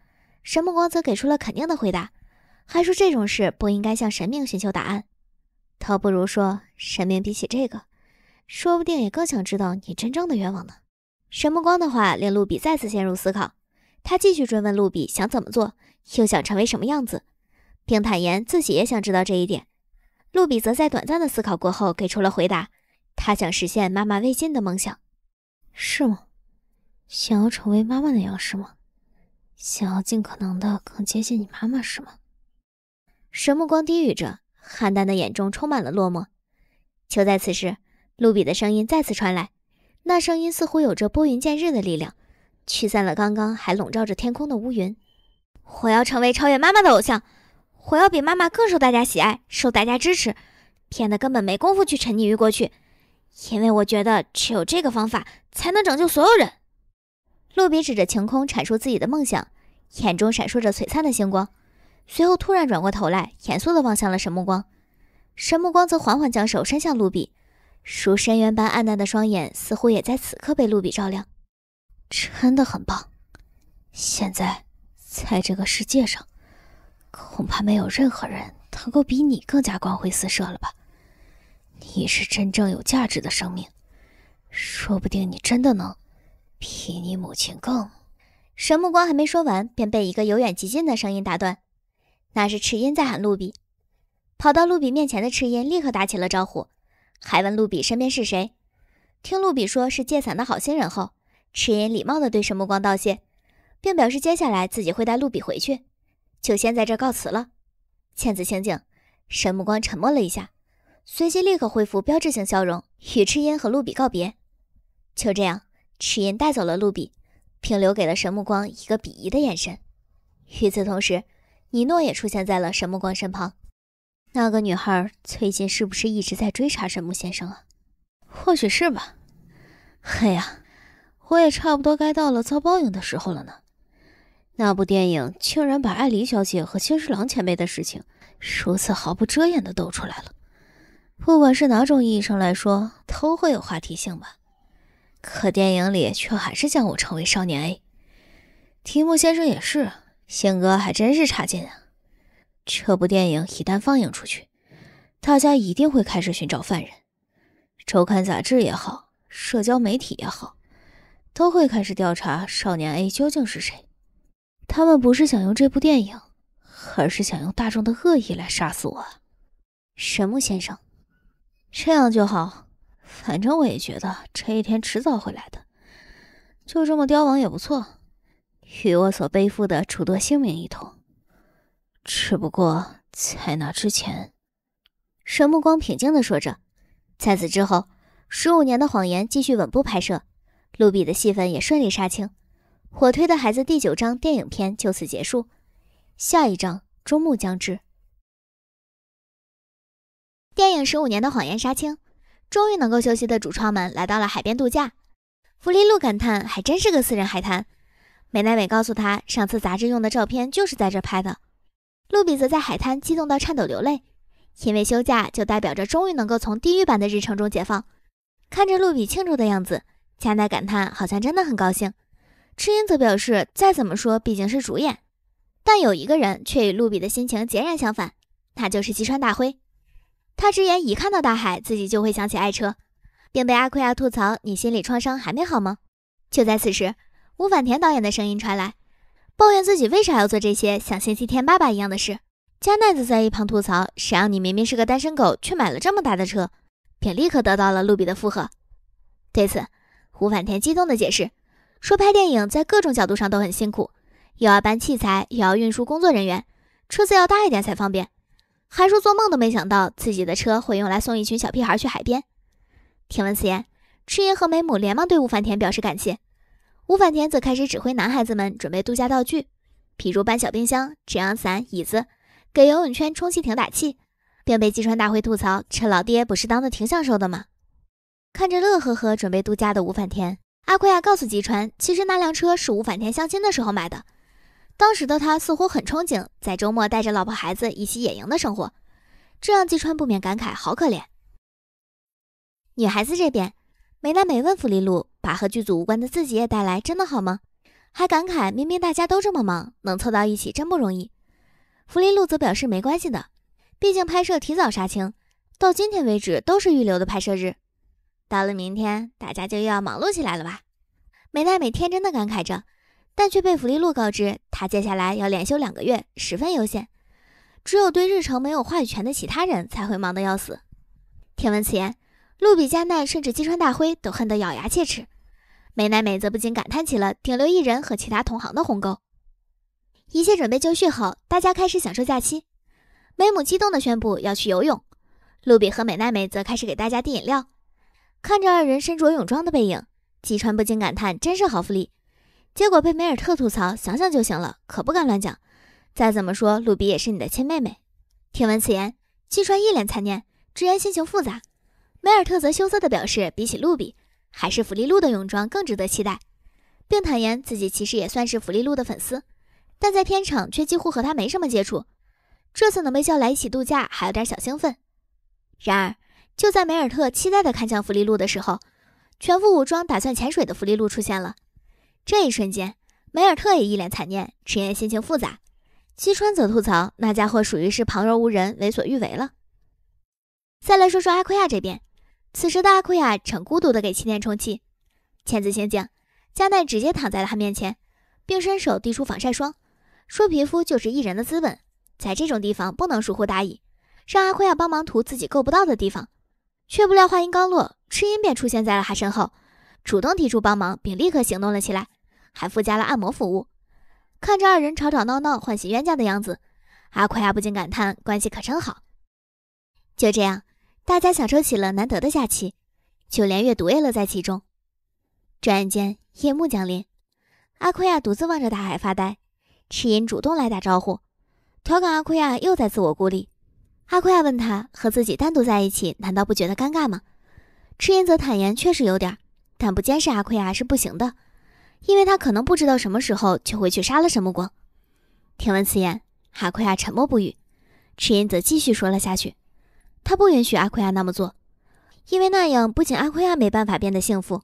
神目光则给出了肯定的回答，还说这种事不应该向神明寻求答案，倒不如说神明比起这个，说不定也更想知道你真正的愿望呢。神目光的话令露比再次陷入思考，他继续追问露比想怎么做，又想成为什么样子，并坦言自己也想知道这一点。露比则在短暂的思考过后给出了回答：他想实现妈妈未尽的梦想，是吗？想要成为妈妈的样是吗？想要尽可能的更接近你妈妈是吗？神目光低语着，汉丹的眼中充满了落寞。就在此时，露比的声音再次传来，那声音似乎有着拨云见日的力量，驱散了刚刚还笼罩着天空的乌云。我要成为超越妈妈的偶像，我要比妈妈更受大家喜爱，受大家支持。变得根本没工夫去沉溺于过去，因为我觉得只有这个方法才能拯救所有人。露比指着晴空阐述自己的梦想，眼中闪烁着璀璨的星光。随后突然转过头来，严肃地望向了神目光。神目光则缓缓将手伸向露比，如深渊般暗淡的双眼似乎也在此刻被露比照亮。真的很棒，现在在这个世界上，恐怕没有任何人能够比你更加光辉四射了吧？你是真正有价值的生命，说不定你真的能。比你母亲更……神目光还没说完，便被一个由远及近的声音打断。那是赤音在喊露比。跑到露比面前的赤音立刻打起了招呼，还问露比身边是谁。听露比说是借伞的好心人后，赤音礼貌地对神目光道谢，并表示接下来自己会带露比回去，就先在这告辞了。见此情景，神目光沉默了一下，随即立刻恢复标志性笑容，与赤音和露比告别。就这样。赤音带走了露比，并留给了神木光一个鄙夷的眼神。与此同时，尼诺也出现在了神木光身旁。那个女孩最近是不是一直在追查神木先生啊？或许是吧。哎呀，我也差不多该到了遭报应的时候了呢。那部电影竟然把艾黎小姐和青之狼前辈的事情如此毫不遮掩的抖出来了，不管是哪种意义上来说，都会有话题性吧。可电影里却还是将我称为少年 A，提莫先生也是，性格还真是差劲啊。这部电影一旦放映出去，大家一定会开始寻找犯人，周刊杂志也好，社交媒体也好，都会开始调查少年 A 究竟是谁。他们不是想用这部电影，而是想用大众的恶意来杀死我神木先生，这样就好。反正我也觉得这一天迟早会来的，就这么凋亡也不错，与我所背负的楚多性命一同。只不过在那之前，沈目光平静的说着。在此之后，十五年的谎言继续稳步拍摄，露比的戏份也顺利杀青。火推的孩子第九章电影片就此结束，下一章终幕将至。电影十五年的谎言杀青。终于能够休息的主创们来到了海边度假。弗利路感叹：“还真是个私人海滩。”美奈美告诉他，上次杂志用的照片就是在这拍的。露比则在海滩激动到颤抖流泪，因为休假就代表着终于能够从地狱般的日程中解放。看着露比庆祝的样子，加奈感叹：“好像真的很高兴。”赤音则表示：“再怎么说，毕竟是主演。”但有一个人却与露比的心情截然相反，他就是吉川大辉。他直言，一看到大海，自己就会想起爱车，并被阿奎亚吐槽：“你心理创伤还没好吗？”就在此时，吴反田导演的声音传来，抱怨自己为啥要做这些像星期天爸爸一样的事。加奈子在一旁吐槽：“谁让你明明是个单身狗，却买了这么大的车？”并立刻得到了露比的附和。对此，吴反田激动地解释说：“拍电影在各种角度上都很辛苦，又要搬器材，又要运输工作人员，车子要大一点才方便。”还说做梦都没想到自己的车会用来送一群小屁孩去海边。听闻此言，赤音和梅姆连忙对吴反田表示感谢，吴反田则开始指挥男孩子们准备度假道具，比如搬小冰箱、遮阳伞、椅子，给游泳圈、充气艇打气，并被吉川大会吐槽：“趁老爹不是当的挺享受的吗？”看着乐呵呵准备度假的吴反田，阿奎亚告诉吉川，其实那辆车是吴反田相亲的时候买的。当时的他似乎很憧憬在周末带着老婆孩子一起野营的生活，这让季川不免感慨：好可怜。女孩子这边，梅奈美问弗利露：“把和剧组无关的自己也带来，真的好吗？”还感慨：“明明大家都这么忙，能凑到一起真不容易。”弗利露则表示：“没关系的，毕竟拍摄提早杀青，到今天为止都是预留的拍摄日。到了明天，大家就又要忙碌起来了吧？”梅奈美天真的感慨着。但却被弗利路告知，他接下来要连休两个月，十分悠闲。只有对日程没有话语权的其他人才会忙得要死。听闻此言，路比加奈甚至吉川大辉都恨得咬牙切齿。美奈美则不禁感叹起了顶流艺人和其他同行的鸿沟。一切准备就绪后，大家开始享受假期。美姆激动地宣布要去游泳，路比和美奈美则开始给大家递饮料。看着二人身着泳装的背影，吉川不禁感叹：真是好福利。结果被梅尔特吐槽，想想就行了，可不敢乱讲。再怎么说，露比也是你的亲妹妹。听闻此言，季川一脸残念，直言心情复杂。梅尔特则羞涩的表示，比起露比，还是福利路的泳装更值得期待，并坦言自己其实也算是福利路的粉丝，但在片场却几乎和他没什么接触。这次能被叫来一起度假，还有点小兴奋。然而，就在梅尔特期待的看向福利路的时候，全副武装打算潜水的福利路出现了。这一瞬间，梅尔特也一脸惨念，赤炎心情复杂，西川则吐槽那家伙属于是旁若无人，为所欲为了。再来说说阿奎亚这边，此时的阿奎亚正孤独地给气垫充气，千字刑警加奈直接躺在了他面前，并伸手递出防晒霜，说皮肤就是艺人的资本，在这种地方不能疏忽大意，让阿奎亚帮忙涂自己够不到的地方。却不料话音刚落，赤音便出现在了他身后。主动提出帮忙，并立刻行动了起来，还附加了按摩服务。看着二人吵吵闹闹、唤醒冤家的样子，阿奎亚不禁感叹：“关系可真好。”就这样，大家享受起了难得的假期，就连阅读也乐在其中。转眼间，夜幕降临，阿奎亚独自望着大海发呆。赤音主动来打招呼，调侃阿奎亚又在自我孤立。阿奎亚问他：“和自己单独在一起，难道不觉得尴尬吗？”赤音则坦言：“确实有点。”但不监视阿奎亚是不行的，因为他可能不知道什么时候就会去杀了神木光。听闻此言，阿奎亚沉默不语。赤音则继续说了下去，他不允许阿奎亚那么做，因为那样不仅阿奎亚没办法变得幸福，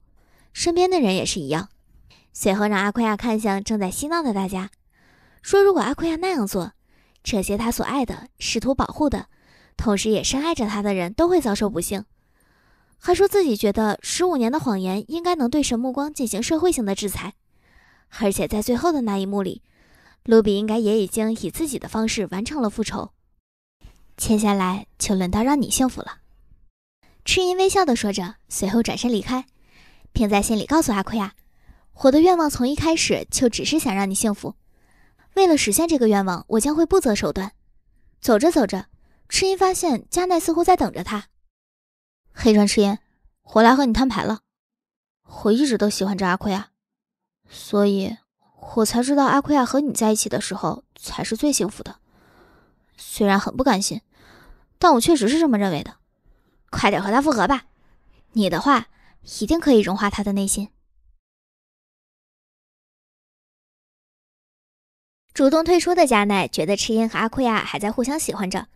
身边的人也是一样。随后让阿奎亚看向正在嬉闹的大家，说如果阿奎亚那样做，这些他所爱的、试图保护的，同时也深爱着他的人都会遭受不幸。还说自己觉得十五年的谎言应该能对神目光进行社会性的制裁，而且在最后的那一幕里，卢比应该也已经以自己的方式完成了复仇。接下来就轮到让你幸福了。”赤音微笑地说着，随后转身离开。并在心里告诉阿奎亚：“我的愿望从一开始就只是想让你幸福。为了实现这个愿望，我将会不择手段。”走着走着，赤音发现加奈似乎在等着他。黑川赤烟，我来和你摊牌了。我一直都喜欢着阿奎亚，所以我才知道阿奎亚和你在一起的时候才是最幸福的。虽然很不甘心，但我确实是这么认为的。快点和他复合吧，你的话一定可以融化他的内心。主动退出的加奈觉得赤音和阿奎亚还在互相喜欢着，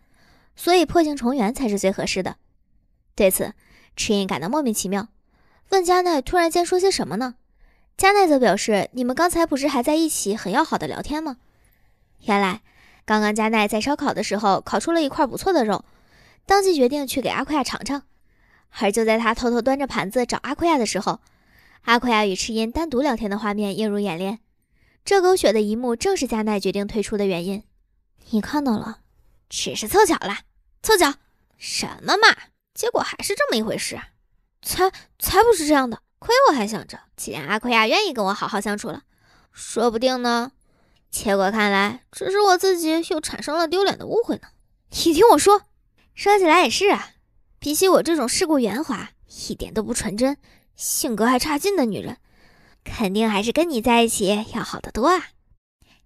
所以破镜重圆才是最合适的。对此，赤音感到莫名其妙，问加奈：“突然间说些什么呢？”加奈则表示：“你们刚才不是还在一起很要好的聊天吗？”原来，刚刚加奈在烧烤的时候烤出了一块不错的肉，当即决定去给阿奎亚尝尝。而就在他偷偷端着盘子找阿奎亚的时候，阿奎亚与赤音单独聊天的画面映入眼帘。这狗血的一幕正是加奈决定退出的原因。你看到了，只是凑巧了，凑巧什么嘛？结果还是这么一回事，才才不是这样的！亏我还想着，既然阿奎亚愿意跟我好好相处了，说不定呢。结果看来，只是我自己又产生了丢脸的误会呢。你听我说，说起来也是啊，比起我这种世故圆滑、一点都不纯真、性格还差劲的女人，肯定还是跟你在一起要好得多啊！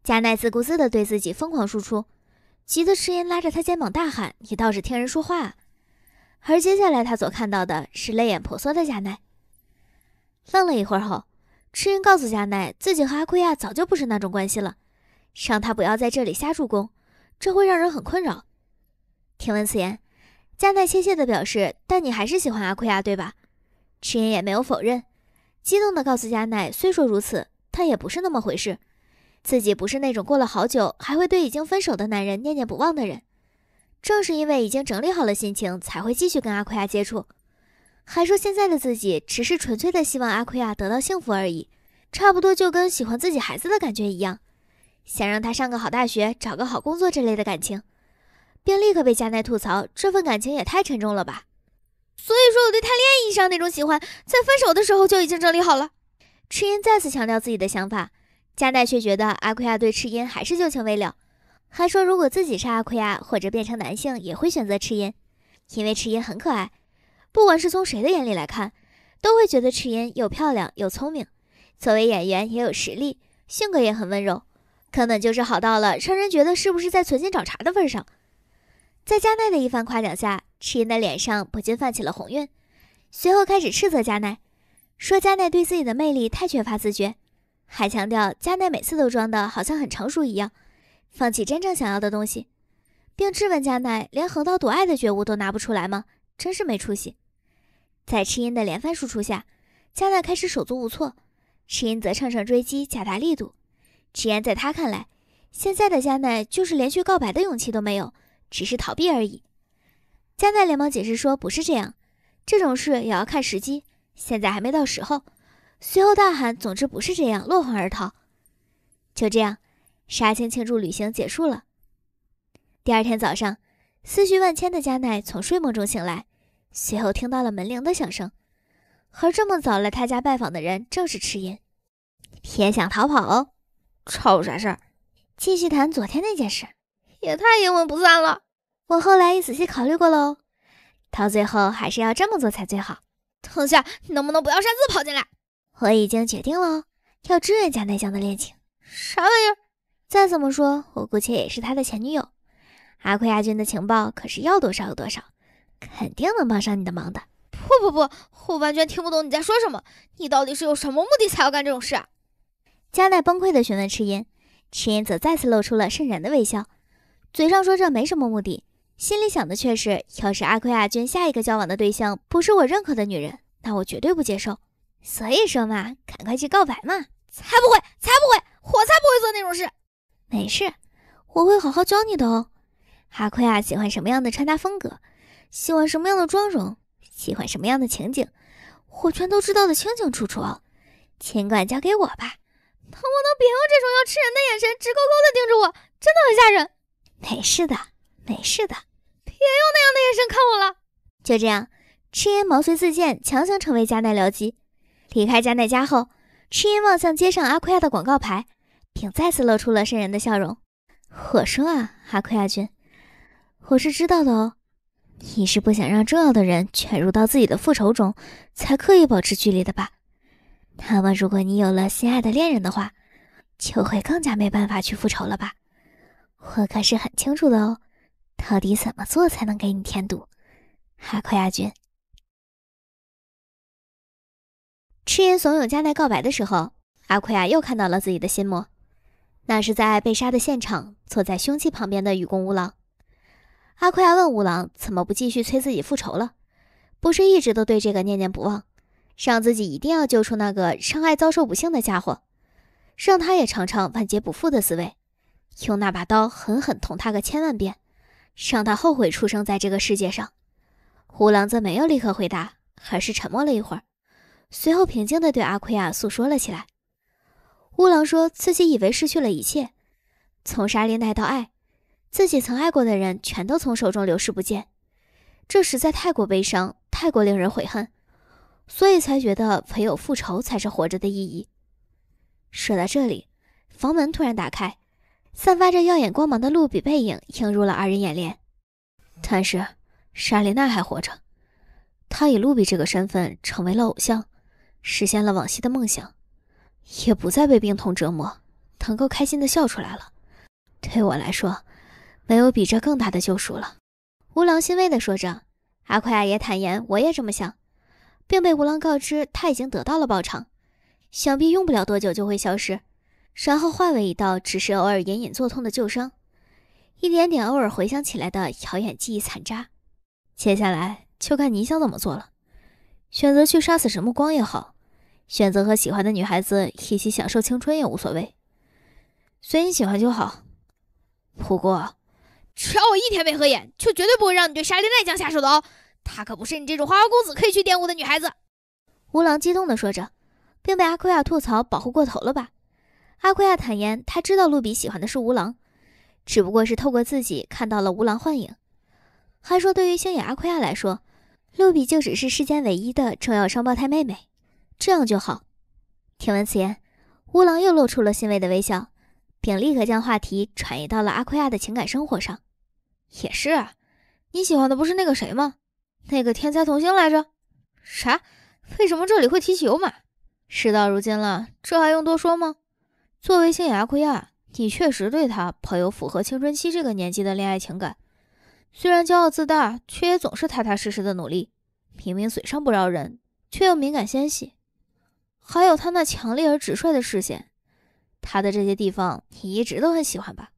加奈自顾自地对自己疯狂输出，急得赤岩拉着他肩膀大喊：“你倒是听人说话啊！”而接下来他所看到的是泪眼婆娑的加奈。愣了一会儿后，赤音告诉加奈，自己和阿奎亚早就不是那种关系了，让他不要在这里瞎助攻，这会让人很困扰。听闻此言，加奈怯怯的表示：“但你还是喜欢阿奎亚，对吧？”赤音也没有否认，激动的告诉加奈：“虽说如此，但也不是那么回事，自己不是那种过了好久还会对已经分手的男人念念不忘的人。”正是因为已经整理好了心情，才会继续跟阿奎亚接触。还说现在的自己只是纯粹的希望阿奎亚得到幸福而已，差不多就跟喜欢自己孩子的感觉一样，想让他上个好大学、找个好工作之类的感情，便立刻被加奈吐槽这份感情也太沉重了吧。所以说我对谈恋爱上那种喜欢，在分手的时候就已经整理好了。赤音再次强调自己的想法，加奈却觉得阿奎亚对赤音还是旧情未了。还说，如果自己是阿奎亚或者变成男性，也会选择赤音，因为赤音很可爱。不管是从谁的眼里来看，都会觉得赤音又漂亮又聪明，作为演员也有实力，性格也很温柔，根本就是好到了让人觉得是不是在存心找茬的份上。在加奈的一番夸奖下，赤音的脸上不禁泛起了红晕，随后开始斥责加奈，说加奈对自己的魅力太缺乏自觉，还强调加奈每次都装的好像很成熟一样。放弃真正想要的东西，并质问加奈：“连横刀夺爱的觉悟都拿不出来吗？真是没出息！”在赤音的连番输出下，加奈开始手足无措。赤音则乘胜追击，加大力度。赤烟在他看来，现在的加奈就是连续告白的勇气都没有，只是逃避而已。加奈连忙解释说：“不是这样，这种事也要看时机，现在还没到时候。”随后大喊：“总之不是这样！”落荒而逃。就这样。杀青庆祝旅行结束了。第二天早上，思绪万千的加奈从睡梦中醒来，随后听到了门铃的响声。而这么早来他家拜访的人，正是赤音。别想逃跑哦！吵啥事儿？继续谈昨天那件事，也太阴魂不散了。我后来也仔细考虑过喽，到最后还是要这么做才最好。等下能不能不要擅自跑进来？我已经决定了哦，要支援加奈香的恋情。啥玩意儿？再怎么说，我姑且也是他的前女友。阿奎亚君的情报可是要多少有多少，肯定能帮上你的忙的。不不不，我完全听不懂你在说什么。你到底是有什么目的才要干这种事？加奈崩溃的询问赤音，赤音则再次露出了瘆人的微笑，嘴上说着没什么目的，心里想的却是，要是阿奎亚君下一个交往的对象不是我认可的女人，那我绝对不接受。所以说嘛，赶快去告白嘛！才不会，才不会，我才不会做那种事。没事，我会好好教你的哦。阿奎亚喜欢什么样的穿搭风格？喜欢什么样的妆容？喜欢什么样的情景？我全都知道的清清楚楚。尽管交给我吧。能不能别用这种要吃人的眼神直勾勾的盯着我？真的很吓人。没事的，没事的。别用那样的眼神看我了。就这样，赤音毛遂自荐，强行成为加奈僚机。离开加奈家后，赤音望向街上阿奎亚的广告牌。并再次露出了渗人的笑容。我说啊，阿奎亚君，我是知道的哦。你是不想让重要的人卷入到自己的复仇中，才刻意保持距离的吧？那么，如果你有了心爱的恋人的话，就会更加没办法去复仇了吧？我可是很清楚的哦。到底怎么做才能给你添堵？阿奎亚君，赤焰怂恿加奈告白的时候，阿奎亚又看到了自己的心魔。那是在被杀的现场，坐在凶器旁边的愚公乌郎。阿奎亚问乌郎：“怎么不继续催自己复仇了？不是一直都对这个念念不忘，让自己一定要救出那个伤害、遭受不幸的家伙，让他也尝尝万劫不复的滋味，用那把刀狠狠捅他个千万遍，让他后悔出生在这个世界上？”胡狼则没有立刻回答，而是沉默了一会儿，随后平静地对阿奎亚诉说了起来。乌狼说自己以为失去了一切，从莎丽娜到爱，自己曾爱过的人全都从手中流失不见，这实在太过悲伤，太过令人悔恨，所以才觉得唯有复仇才是活着的意义。说到这里，房门突然打开，散发着耀眼光芒的露比背影映入了二人眼帘。但是莎丽娜还活着，她以露比这个身份成为了偶像，实现了往昔的梦想。也不再被病痛折磨，能够开心的笑出来了。对我来说，没有比这更大的救赎了。吴郎欣慰地说着，阿快也坦言我也这么想，并被吴郎告知他已经得到了报偿，想必用不了多久就会消失，然后化为一道只是偶尔隐隐作痛的旧伤，一点点偶尔回想起来的遥远记忆残渣。接下来就看你想怎么做了，选择去杀死什么光也好。选择和喜欢的女孩子一起享受青春也无所谓，随你喜欢就好。不过，只要我一天没合眼，就绝对不会让你对莎莉奈酱下手的哦。她可不是你这种花花公子可以去玷污的女孩子。吴狼激动地说着，并被阿奎亚吐槽保护过头了吧？阿奎亚坦言，他知道露比喜欢的是吴狼，只不过是透过自己看到了吴狼幻影。还说，对于星野阿奎亚来说，露比就只是世间唯一的重要双胞胎妹妹。这样就好。听闻此言，乌狼又露出了欣慰的微笑，并立刻将话题转移到了阿奎亚的情感生活上。也是啊，你喜欢的不是那个谁吗？那个天才童星来着？啥？为什么这里会提起尤马？事到如今了，这还用多说吗？作为星野阿奎亚，你确实对他颇有符合青春期这个年纪的恋爱情感。虽然骄傲自大，却也总是踏踏实实的努力。明明嘴上不饶人，却又敏感纤细。还有他那强烈而直率的视线，他的这些地方你一直都很喜欢吧？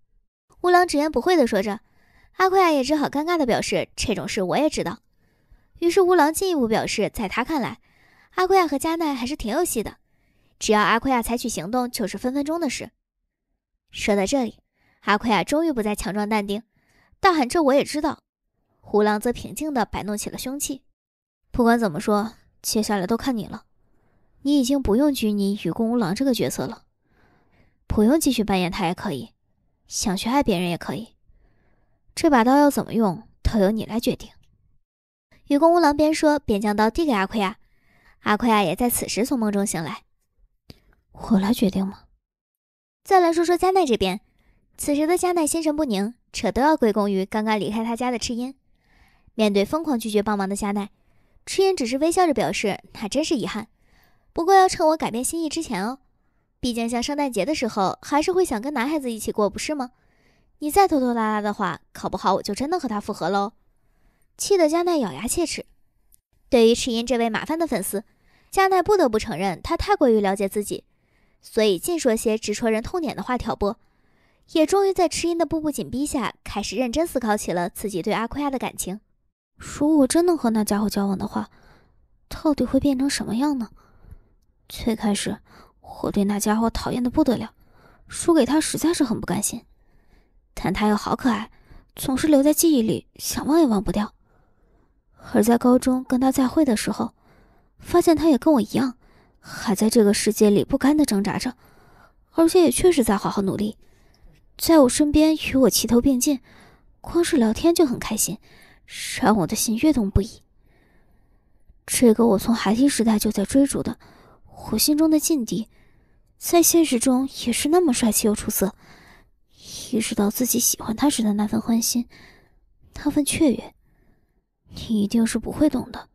乌狼直言不讳地说着，阿奎亚也只好尴尬地表示：“这种事我也知道。”于是乌狼进一步表示，在他看来，阿奎亚和加奈还是挺有戏的，只要阿奎亚采取行动，就是分分钟的事。说到这里，阿奎亚终于不再强装淡定，大喊：“这我也知道！”胡狼则平静地摆弄起了凶器。不管怎么说，接下来都看你了。你已经不用拘泥于公无郎这个角色了，不用继续扮演他也可以，想去爱别人也可以，这把刀要怎么用都由你来决定。与公无郎边说边将刀递给阿奎亚，阿奎亚也在此时从梦中醒来。我来决定吗？再来说说加奈这边，此时的加奈心神不宁，这都要归功于刚刚离开他家的赤音。面对疯狂拒绝帮忙的加奈，赤音只是微笑着表示：“那真是遗憾。”不过要趁我改变心意之前哦，毕竟像圣诞节的时候还是会想跟男孩子一起过，不是吗？你再拖拖拉拉的话，考不好我就真的和他复合喽！气得加奈咬牙切齿。对于赤音这位麻烦的粉丝，加奈不得不承认他太过于了解自己，所以尽说些直戳人痛点的话挑拨。也终于在赤音的步步紧逼下，开始认真思考起了自己对阿奎亚的感情。如果真能和那家伙交往的话，到底会变成什么样呢？最开始，我对那家伙讨厌的不得了，输给他实在是很不甘心。但他又好可爱，总是留在记忆里，想忘也忘不掉。而在高中跟他再会的时候，发现他也跟我一样，还在这个世界里不甘的挣扎着，而且也确实在好好努力，在我身边与我齐头并进，光是聊天就很开心，让我的心跃动不已。这个我从孩提时代就在追逐的。我心中的劲敌，在现实中也是那么帅气又出色。意识到自己喜欢他时的那份欢心，那份雀跃，你一定是不会懂的。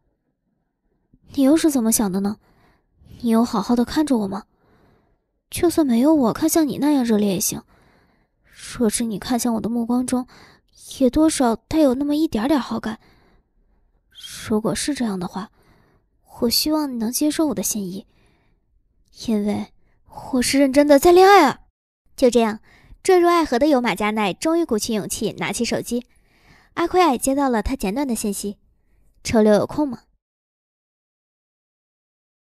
你又是怎么想的呢？你有好好的看着我吗？就算没有我看向你那样热烈也行。若是你看向我的目光中，也多少带有那么一点点好感。如果是这样的话，我希望你能接受我的心意。因为我是认真的在恋爱啊！就这样，坠入爱河的有马加奈终于鼓起勇气拿起手机。阿奎艾接到了他简短的信息：“周六有空吗？”